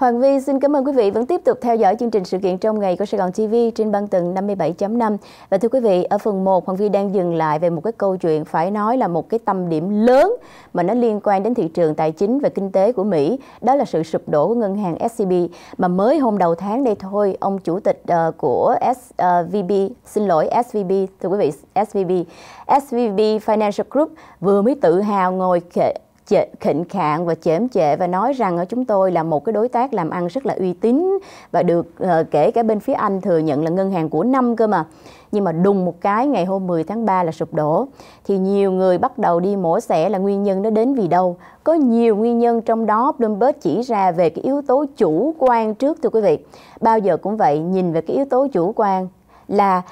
Hoàng Vi xin cảm ơn quý vị vẫn tiếp tục theo dõi chương trình sự kiện trong ngày của Sài Gòn TV trên băng tầng 57.5. Và thưa quý vị, ở phần 1 Hoàng Vi đang dừng lại về một cái câu chuyện phải nói là một cái tâm điểm lớn mà nó liên quan đến thị trường tài chính và kinh tế của Mỹ, đó là sự sụp đổ của ngân hàng SCB mà mới hôm đầu tháng đây thôi, ông chủ tịch uh, của SVB, xin lỗi SVB, thưa quý vị, SVB, SVB Financial Group vừa mới tự hào ngồi khịnh khạng và chễm chệ và nói rằng ở chúng tôi là một cái đối tác làm ăn rất là uy tín và được uh, kể cả bên phía Anh thừa nhận là ngân hàng của năm cơ mà nhưng mà đùng một cái ngày hôm 10 tháng 3 là sụp đổ thì nhiều người bắt đầu đi mổ xẻ là nguyên nhân nó đến vì đâu có nhiều nguyên nhân trong đó Bloomberg chỉ ra về cái yếu tố chủ quan trước thưa quý vị bao giờ cũng vậy nhìn về cái yếu tố chủ quan là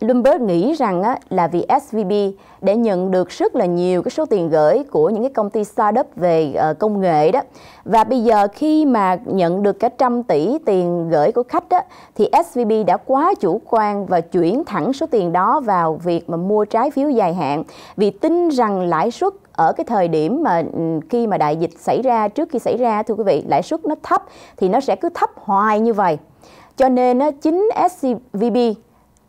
Bloomberg nghĩ rằng là vì SVB để nhận được rất là nhiều cái số tiền gửi của những cái công ty startup về ờ, công nghệ đó và bây giờ khi mà nhận được cả trăm tỷ tiền gửi của khách đó, thì SVB đã quá chủ quan và chuyển thẳng số tiền đó vào việc mà mua trái phiếu dài hạn vì tin rằng lãi suất ở cái thời điểm mà ừ, khi mà đại dịch xảy ra trước khi xảy ra thưa quý vị lãi suất nó thấp thì nó sẽ cứ thấp hoài như vậy cho nên chính SVB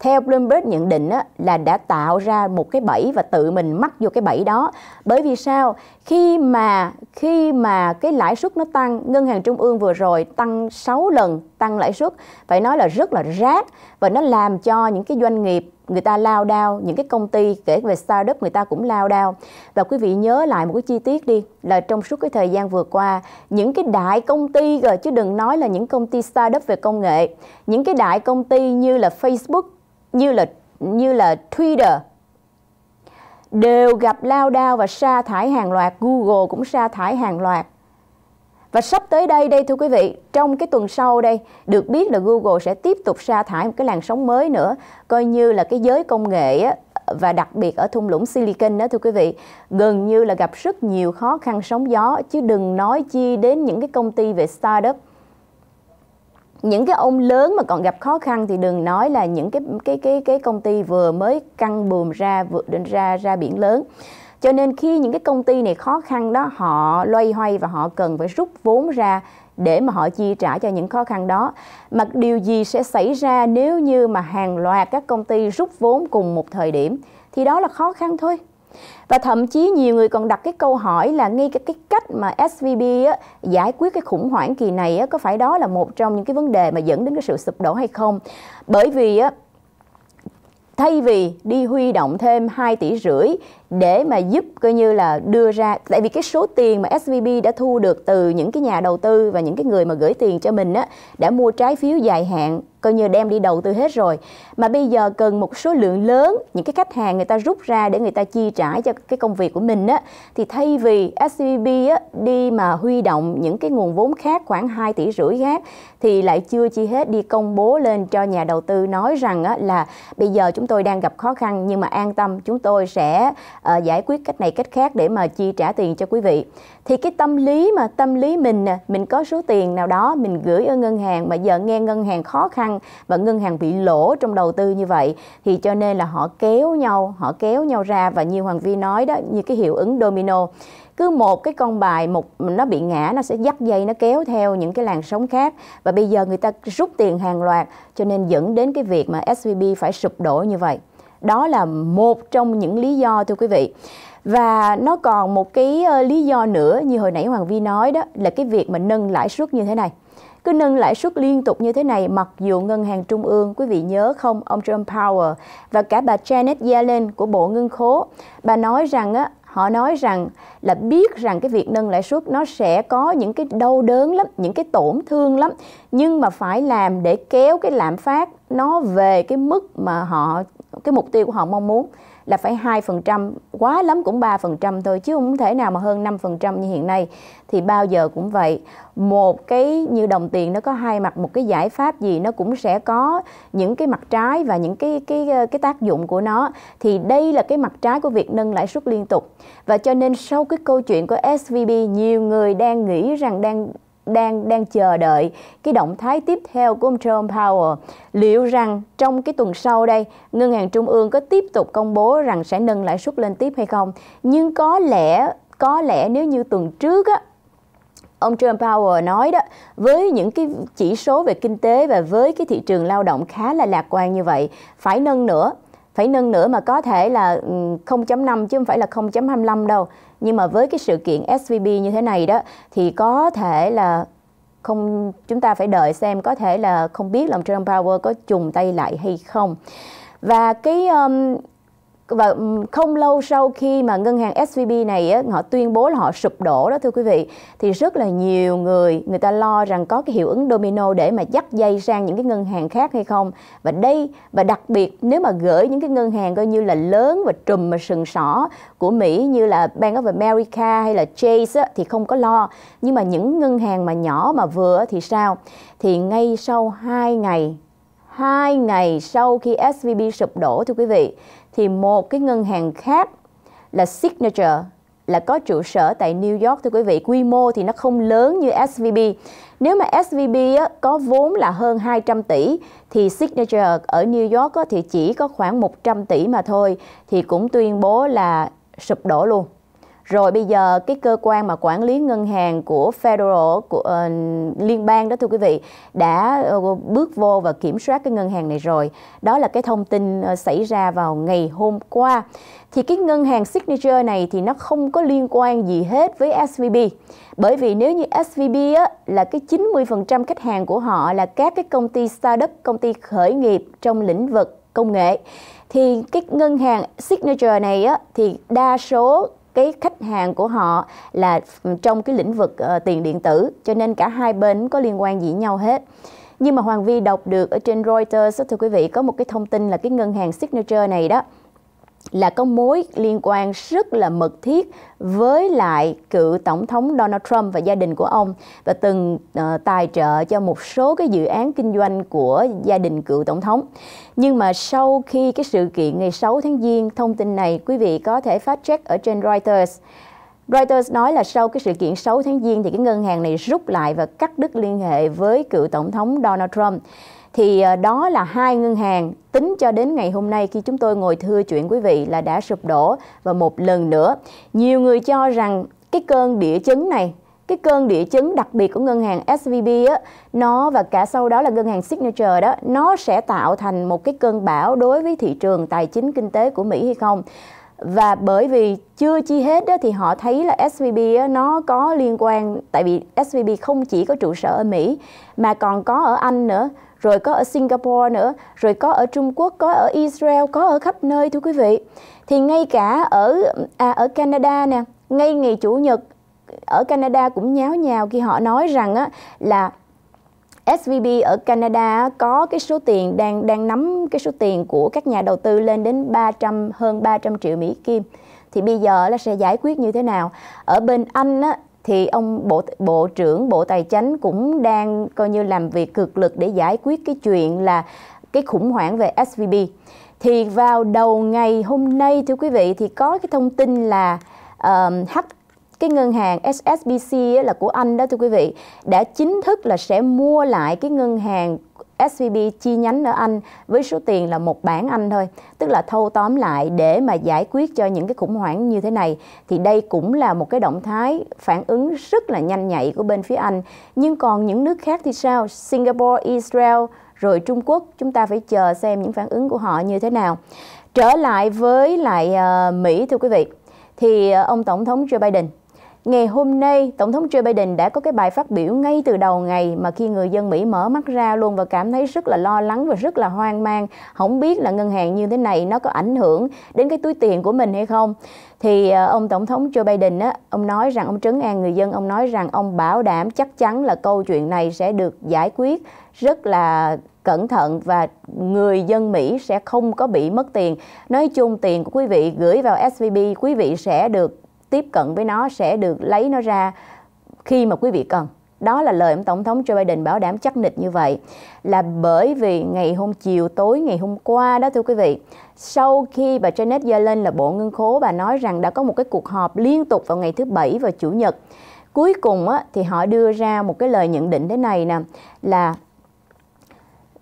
theo Bloomberg nhận định á, là đã tạo ra một cái bẫy và tự mình mắc vô cái bẫy đó. Bởi vì sao? Khi mà khi mà cái lãi suất nó tăng, ngân hàng trung ương vừa rồi tăng 6 lần tăng lãi suất, phải nói là rất là rác và nó làm cho những cái doanh nghiệp người ta lao đao, những cái công ty kể về startup người ta cũng lao đao. Và quý vị nhớ lại một cái chi tiết đi là trong suốt cái thời gian vừa qua, những cái đại công ty rồi chứ đừng nói là những công ty startup về công nghệ, những cái đại công ty như là Facebook, như là như là Twitter đều gặp lao đao và sa thải hàng loạt, Google cũng sa thải hàng loạt. Và sắp tới đây đây thưa quý vị, trong cái tuần sau đây được biết là Google sẽ tiếp tục sa thải một cái làn sóng mới nữa, coi như là cái giới công nghệ á, và đặc biệt ở thung lũng Silicon đó thưa quý vị, gần như là gặp rất nhiều khó khăn sóng gió chứ đừng nói chi đến những cái công ty về startup những cái ông lớn mà còn gặp khó khăn thì đừng nói là những cái cái cái cái công ty vừa mới căng buồm ra vượt đến ra ra biển lớn cho nên khi những cái công ty này khó khăn đó họ loay hoay và họ cần phải rút vốn ra để mà họ chi trả cho những khó khăn đó mà điều gì sẽ xảy ra nếu như mà hàng loạt các công ty rút vốn cùng một thời điểm thì đó là khó khăn thôi và thậm chí nhiều người còn đặt cái câu hỏi là ngay cái, cái cách mà SVB á, giải quyết cái khủng hoảng kỳ này á, có phải đó là một trong những cái vấn đề mà dẫn đến cái sự sụp đổ hay không? Bởi vì á, thay vì đi huy động thêm 2 tỷ rưỡi để mà giúp coi như là đưa ra tại vì cái số tiền mà SVB đã thu được từ những cái nhà đầu tư và những cái người mà gửi tiền cho mình á đã mua trái phiếu dài hạn coi như đem đi đầu tư hết rồi mà bây giờ cần một số lượng lớn những cái khách hàng người ta rút ra để người ta chi trả cho cái công việc của mình á thì thay vì SVB á, đi mà huy động những cái nguồn vốn khác khoảng 2 tỷ rưỡi khác thì lại chưa chi hết đi công bố lên cho nhà đầu tư nói rằng á, là bây giờ chúng tôi đang gặp khó khăn nhưng mà an tâm chúng tôi sẽ Ờ, giải quyết cách này cách khác để mà chi trả tiền cho quý vị thì cái tâm lý mà tâm lý mình nè mình có số tiền nào đó mình gửi ở ngân hàng mà giờ nghe ngân hàng khó khăn và ngân hàng bị lỗ trong đầu tư như vậy thì cho nên là họ kéo nhau họ kéo nhau ra và như hoàng vi nói đó như cái hiệu ứng domino cứ một cái con bài một nó bị ngã nó sẽ dắt dây nó kéo theo những cái làn sóng khác và bây giờ người ta rút tiền hàng loạt cho nên dẫn đến cái việc mà SVB phải sụp đổ như vậy đó là một trong những lý do thưa quý vị và nó còn một cái ờ, lý do nữa như hồi nãy hoàng vi nói đó là cái việc mà nâng lãi suất như thế này cứ nâng lãi suất liên tục như thế này mặc dù ngân hàng trung ương quý vị nhớ không ông trump power và cả bà Janet Yellen của Bộ Ngân khố bà nói rằng á họ nói rằng là biết rằng cái việc nâng lãi suất nó sẽ có những cái đau đớn lắm, những cái tổn thương lắm, nhưng mà phải làm để kéo cái lạm phát nó về cái mức mà họ cái mục tiêu của họ mong muốn là phải 2%, quá lắm cũng 3% thôi chứ không thể nào mà hơn 5% như hiện nay thì bao giờ cũng vậy. Một cái như đồng tiền nó có hai mặt, một cái giải pháp gì nó cũng sẽ có những cái mặt trái và những cái cái cái tác dụng của nó. Thì đây là cái mặt trái của việc nâng lãi suất liên tục. Và cho nên sau cái câu chuyện của SVB nhiều người đang nghĩ rằng đang đang đang chờ đợi cái động thái tiếp theo của ông Jerome Powell. Liệu rằng trong cái tuần sau đây, ngân hàng trung ương có tiếp tục công bố rằng sẽ nâng lãi suất lên tiếp hay không? Nhưng có lẽ có lẽ nếu như tuần trước á, ông Jerome Powell nói đó với những cái chỉ số về kinh tế và với cái thị trường lao động khá là lạc quan như vậy phải nâng nữa phải nâng nữa mà có thể là 0.5 ừ, chứ không phải là 0.25 đâu nhưng mà với cái sự kiện SVB như thế này đó thì có thể là không chúng ta phải đợi xem có thể là không biết là Trump Power có trùng tay lại hay không và cái um, và ừ, không lâu sau khi mà ngân hàng SVB này họ tuyên bố là họ sụp đổ đó thưa quý vị thì rất là nhiều người người ta lo rằng có cái hiệu ứng domino để mà dắt dây sang những cái ngân hàng khác hay không và đây và đặc biệt nếu mà gửi những cái ngân hàng coi như là lớn và trùm mà sừng sỏ của Mỹ như là Bank of America hay là Chase thì không có lo nhưng mà những ngân hàng mà nhỏ mà vừa thì sao thì ngay sau 2 ngày 2 ngày sau khi SVB sụp đổ thưa quý vị thì một cái ngân hàng khác là Signature là có trụ sở tại New York thưa quý vị, quy mô thì nó không lớn như SVB. Nếu mà SVB á, có vốn là hơn 200 tỷ thì Signature ở New York á, thì chỉ có khoảng 100 tỷ mà thôi thì cũng tuyên bố là sụp đổ luôn rồi bây giờ cái cơ quan mà quản lý ngân hàng của federal của uh, liên bang đó thưa quý vị đã uh, bước vô và kiểm soát cái ngân hàng này rồi đó là cái thông tin uh, xảy ra vào ngày hôm qua thì cái ngân hàng signature này thì nó không có liên quan gì hết với SVB bởi vì nếu như SVB á, là cái 90% khách hàng của họ là các cái công ty startup công ty khởi nghiệp trong lĩnh vực công nghệ thì cái ngân hàng signature này á, thì đa số cái khách hàng của họ là trong cái lĩnh vực uh, tiền điện tử cho nên cả hai bên có liên quan gì nhau hết nhưng mà Hoàng Vi đọc được ở trên Reuters thưa quý vị có một cái thông tin là cái ngân hàng Signature này đó là có mối liên quan rất là mật thiết với lại cựu tổng thống Donald Trump và gia đình của ông và từng uh, tài trợ cho một số cái dự án kinh doanh của gia đình cựu tổng thống. Nhưng mà sau khi cái sự kiện ngày 6 tháng Giêng, thông tin này quý vị có thể phát check ở trên Reuters. Reuters nói là sau cái sự kiện 6 tháng Giêng thì cái ngân hàng này rút lại và cắt đứt liên hệ với cựu tổng thống Donald Trump thì ờ, đó là hai ngân hàng tính cho đến ngày hôm nay khi chúng tôi ngồi thưa chuyện quý vị là đã sụp đổ và một lần nữa nhiều người cho rằng cái cơn địa chấn này cái cơn địa chấn đặc biệt của ngân hàng SVB á, nó và cả sau đó là ngân hàng Signature đó nó sẽ tạo thành một cái cơn bão đối với thị trường tài chính kinh tế của Mỹ hay không và bởi vì chưa chi hết đó thì họ thấy là SVB đó, nó có liên quan tại vì SVB không chỉ có trụ sở ở Mỹ mà còn có ở Anh nữa rồi có ở Singapore nữa, rồi có ở Trung Quốc, có ở Israel, có ở khắp nơi thưa quý vị. Thì ngay cả ở à, ở Canada nè, ngay ngày chủ nhật ở Canada cũng nháo nhào khi họ nói rằng á, là SVB ở Canada có cái số tiền đang đang nắm cái số tiền của các nhà đầu tư lên đến 300 hơn 300 triệu Mỹ kim thì bây giờ là sẽ giải quyết như thế nào ở bên Anh á, thì ông bộ bộ trưởng bộ tài chính cũng đang coi như làm việc cực lực để giải quyết cái chuyện là cái khủng hoảng về SVB thì vào đầu ngày hôm nay thưa quý vị thì có cái thông tin là uh, H cái ngân hàng SSBC là của Anh đó thưa quý vị đã chính thức là sẽ mua lại cái ngân hàng SVB chi nhánh ở Anh với số tiền là một bảng Anh thôi, tức là thâu tóm lại để mà giải quyết cho những cái khủng hoảng như thế này thì đây cũng là một cái động thái phản ứng rất là nhanh nhạy của bên phía Anh. Nhưng còn những nước khác thì sao? Singapore, Israel rồi Trung Quốc chúng ta phải chờ xem những phản ứng của họ như thế nào. Trở lại với lại uh, Mỹ thưa quý vị thì uh, ông tổng thống Joe Biden Ngày hôm nay, Tổng thống Joe Biden đã có cái bài phát biểu ngay từ đầu ngày mà khi người dân Mỹ mở mắt ra luôn và cảm thấy rất là lo lắng và rất là hoang mang, không biết là ngân hàng như thế này nó có ảnh hưởng đến cái túi tiền của mình hay không. Thì ờ, ông Tổng thống Joe Biden á, ông nói rằng ông trấn an người dân, ông nói rằng ông bảo đảm chắc chắn là câu chuyện này sẽ được giải quyết rất là cẩn thận và người dân Mỹ sẽ không có bị mất tiền. Nói chung tiền của quý vị gửi vào SVB, quý vị sẽ được tiếp cận với nó sẽ được lấy nó ra khi mà quý vị cần đó là lời ông tổng thống Joe Biden bảo đảm chắc nịch như vậy là bởi vì ngày hôm chiều tối ngày hôm qua đó thưa quý vị sau khi bà Janet Yellen là bộ ngân khố bà nói rằng đã có một cái cuộc họp liên tục vào ngày thứ bảy và chủ nhật cuối cùng á, thì họ đưa ra một cái lời nhận định thế này nè là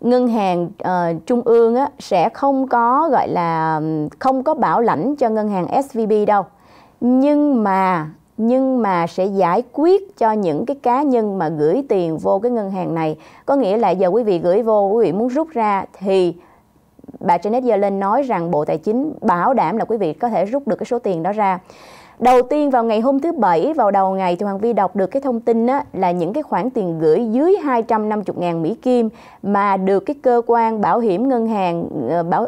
ngân hàng uh, trung ương á, sẽ không có gọi là không có bảo lãnh cho ngân hàng SVB đâu nhưng mà nhưng mà sẽ giải quyết cho những cái cá nhân mà gửi tiền vô cái ngân hàng này có nghĩa là giờ quý vị gửi vô quý vị muốn rút ra thì bà Janet Yellen nói rằng Bộ Tài chính bảo đảm là quý vị có thể rút được cái số tiền đó ra đầu tiên vào ngày hôm thứ Bảy vào đầu ngày thì Hoàng Vi đọc được cái thông tin á, là những cái khoản tiền gửi dưới 250.000 Mỹ Kim mà được cái cơ quan bảo hiểm ngân hàng ờ, bảo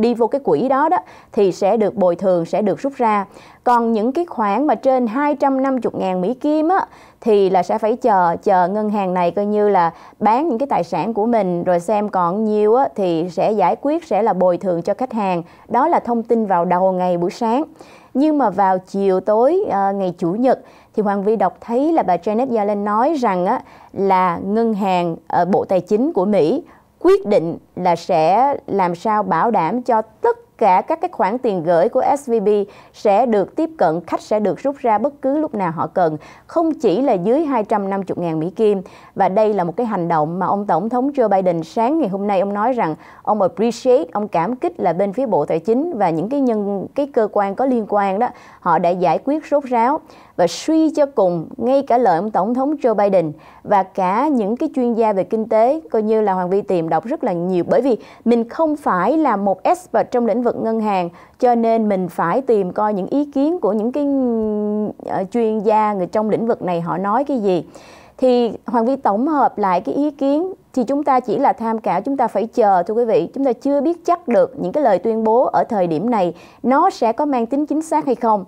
đi vô cái quỹ đó đó thì sẽ được bồi thường sẽ được rút ra còn những cái khoản mà trên 250 ngàn Mỹ Kim á, thì là sẽ phải chờ chờ ngân hàng này coi như là bán những cái tài sản của mình rồi xem còn nhiêu á, thì sẽ giải quyết sẽ là bồi thường cho khách hàng đó là thông tin vào đầu ngày buổi sáng nhưng mà vào chiều tối ờ, ngày chủ nhật thì Hoàng Vi đọc thấy là bà Janet Yellen nói rằng á, là ngân hàng ờ, Bộ Tài chính của Mỹ quyết định là sẽ làm sao bảo đảm cho tất tất cả các cái khoản tiền gửi của SVB sẽ được tiếp cận, khách sẽ được rút ra bất cứ lúc nào họ cần, không chỉ là dưới 250.000 Mỹ Kim. Và đây là một cái hành động mà ông Tổng thống Joe Biden sáng ngày hôm nay ông nói rằng ông appreciate, ông cảm kích là bên phía Bộ Tài chính và những cái nhân cái cơ quan có liên quan đó, họ đã giải quyết rốt ráo. Và suy cho cùng, ngay cả lời ông Tổng thống Joe Biden và cả những cái chuyên gia về kinh tế, coi như là Hoàng Vi tìm đọc rất là nhiều bởi vì mình không phải là một expert trong lĩnh vực vực ngân hàng cho nên mình phải tìm coi những ý kiến của những cái ờ, chuyên gia người trong lĩnh vực này họ nói cái gì thì hoàng vi tổng hợp lại cái ý kiến thì chúng ta chỉ là tham khảo chúng ta phải chờ thưa quý vị chúng ta chưa biết chắc được những cái lời tuyên bố ở thời điểm này nó sẽ có mang tính chính xác hay không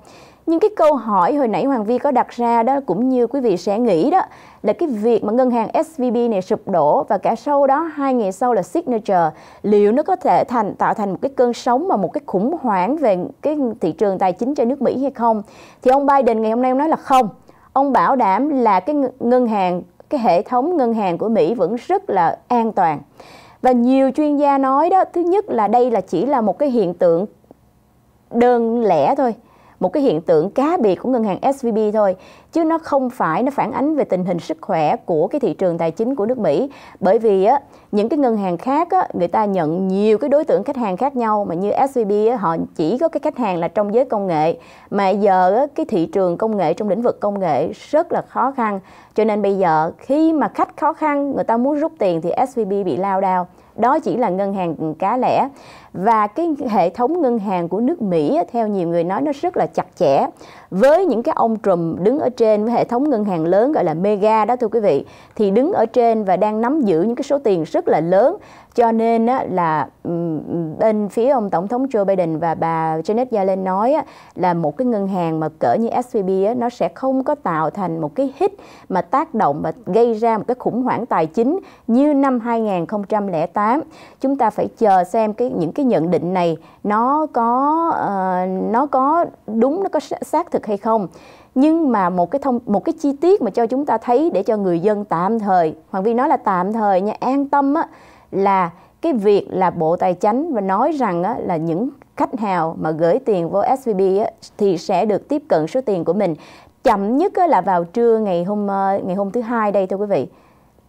nhưng cái câu hỏi hồi nãy Hoàng Vi có đặt ra đó cũng như quý vị sẽ nghĩ đó là cái việc mà ngân hàng SVB này sụp đổ và cả sau đó hai ngày sau là Signature liệu nó có thể thành tạo thành một cái cơn sóng mà một cái khủng hoảng về cái thị trường tài chính cho nước Mỹ hay không thì ông Biden ngày hôm nay ông nói là không ông bảo đảm là cái ngân hàng cái hệ thống ngân hàng của Mỹ vẫn rất là an toàn và nhiều chuyên gia nói đó thứ nhất là đây là chỉ là một cái hiện tượng đơn lẻ thôi một cái hiện tượng cá biệt của ngân hàng SVB thôi chứ nó không phải nó phản ánh về tình hình sức khỏe của cái thị trường tài chính của nước Mỹ bởi vì á những cái ngân hàng khác á, người ta nhận nhiều cái đối tượng khách hàng khác nhau mà như SVB á, họ chỉ có cái khách hàng là trong giới công nghệ mà giờ á, cái thị trường công nghệ trong lĩnh vực công nghệ rất là khó khăn cho nên bây giờ khi mà khách khó khăn người ta muốn rút tiền thì SVB bị lao đao đó chỉ là ngân hàng cá lẻ và cái hệ thống ngân hàng của nước Mỹ theo nhiều người nói nó rất là chặt chẽ với những cái ông trùm đứng ở trên với hệ thống ngân hàng lớn gọi là mega đó thưa quý vị thì đứng ở trên và đang nắm giữ những cái số tiền rất là lớn cho nên là bên phía ông tổng thống Joe Biden và bà Janet Yellen nói là một cái ngân hàng mà cỡ như SVB nó sẽ không có tạo thành một cái hit mà tác động và gây ra một cái khủng hoảng tài chính như năm 2008 chúng ta phải chờ xem cái những cái nhận định này nó có uh, nó có đúng nó có xác thực hay không nhưng mà một cái thông một cái chi tiết mà cho chúng ta thấy để cho người dân tạm thời hoàng vi nói là tạm thời nha an tâm á, là cái việc là bộ tài chánh và nói rằng á, là những khách hàng mà gửi tiền vô svb á, thì sẽ được tiếp cận số tiền của mình chậm nhất á, là vào trưa ngày hôm ờ, ngày hôm thứ hai đây thưa quý vị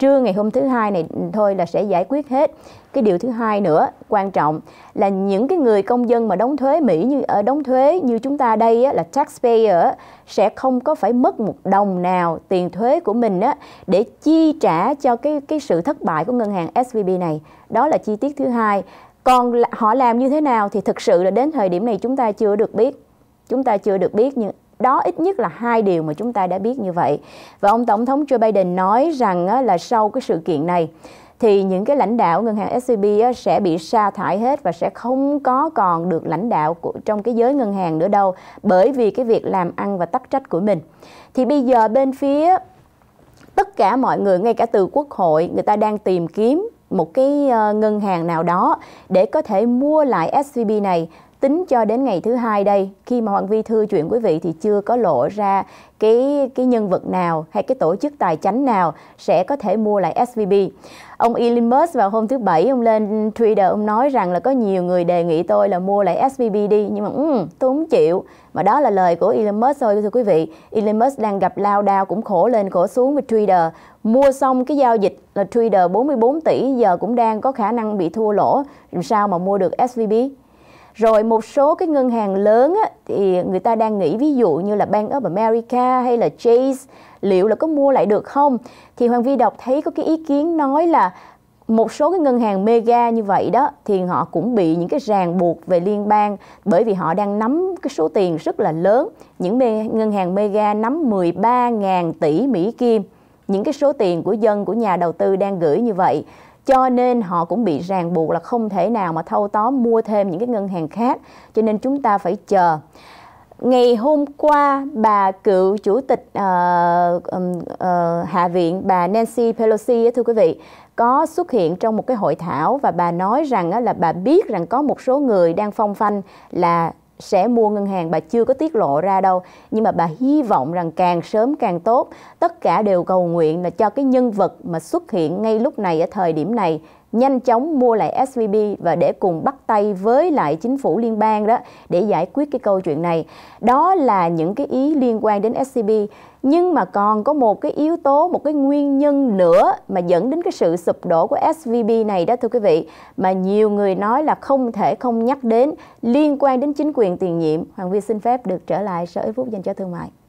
trưa ngày hôm thứ hai này ừ, thôi là sẽ giải quyết hết cái điều thứ hai nữa quan trọng là những cái người công dân mà đóng thuế Mỹ như ở ờ, đóng thuế như chúng ta đây á, là taxpayer sẽ không có phải mất một đồng nào tiền thuế của mình á, để chi trả cho cái cái sự thất bại của ngân hàng SVB này đó là chi tiết thứ hai còn họ làm như thế nào thì thực sự là đến thời điểm này chúng ta chưa được biết chúng ta chưa được biết nhưng đó ít nhất là hai điều mà chúng ta đã biết như vậy. Và ông Tổng thống Joe Biden nói rằng là sau cái sự kiện này thì những cái lãnh đạo ngân hàng SCB e sẽ bị sa thải hết và sẽ không có còn được lãnh đạo của, trong cái giới ngân hàng nữa đâu bởi vì cái việc làm ăn và tắc trách của mình. Thì bây giờ bên phía tất cả mọi người ngay cả từ quốc hội người ta đang tìm kiếm một cái ờ, ngân hàng nào đó để có thể mua lại SCB e này tính cho đến ngày thứ hai đây khi mà Hoàng Vi thư chuyển quý vị thì chưa có lộ ra cái cái nhân vật nào hay cái tổ chức tài chính nào sẽ có thể mua lại SVB. Ông Elon Musk vào hôm thứ bảy ông lên Twitter ông nói rằng là có nhiều người đề nghị tôi là mua lại SVB đi nhưng mà um, tôi không chịu. Mà đó là lời của Elon Musk thôi thưa quý vị. Elon Musk đang gặp lao đao cũng khổ lên khổ xuống với Twitter. Mua xong cái giao dịch là Twitter 44 tỷ giờ cũng đang có khả năng bị thua lỗ. Làm sao mà mua được SVB? rồi một số cái ngân hàng lớn á, thì người ta đang nghĩ ví dụ như là Bank of America hay là Chase liệu là có mua lại được không thì Hoàng Vi đọc thấy có cái ý kiến nói là một số cái ngân hàng mega như vậy đó thì họ cũng bị những cái ràng buộc về liên bang bởi vì họ đang nắm cái số tiền rất là lớn. Những ngân hàng mega nắm 13.000 tỷ Mỹ Kim, những cái số tiền của dân của nhà đầu tư đang gửi như vậy cho nên họ cũng bị ràng buộc là không thể nào mà thâu tóm mua thêm những cái ngân hàng khác cho nên chúng ta phải chờ ngày hôm qua bà cựu chủ tịch uh, uh, hạ viện bà Nancy Pelosi thưa quý vị có xuất hiện trong một cái hội thảo và bà nói rằng là bà biết rằng có một số người đang phong phanh là sẽ mua ngân hàng bà chưa có tiết lộ ra đâu nhưng mà bà hy vọng rằng càng sớm càng tốt tất cả đều cầu nguyện là cho cái nhân vật mà xuất hiện ngay lúc này ở thời điểm này nhanh chóng mua lại SVB và để cùng bắt tay với lại chính phủ liên bang đó để giải quyết cái câu chuyện này. Đó là những cái ý liên quan đến SCB nhưng mà còn có một cái yếu tố một cái nguyên nhân nữa mà dẫn đến cái sự sụp đổ của SVB này đó thưa quý vị mà nhiều người nói là không thể không nhắc đến liên quan đến chính quyền tiền nhiệm Hoàng Vi xin phép được trở lại sở hữu phút dành cho thương mại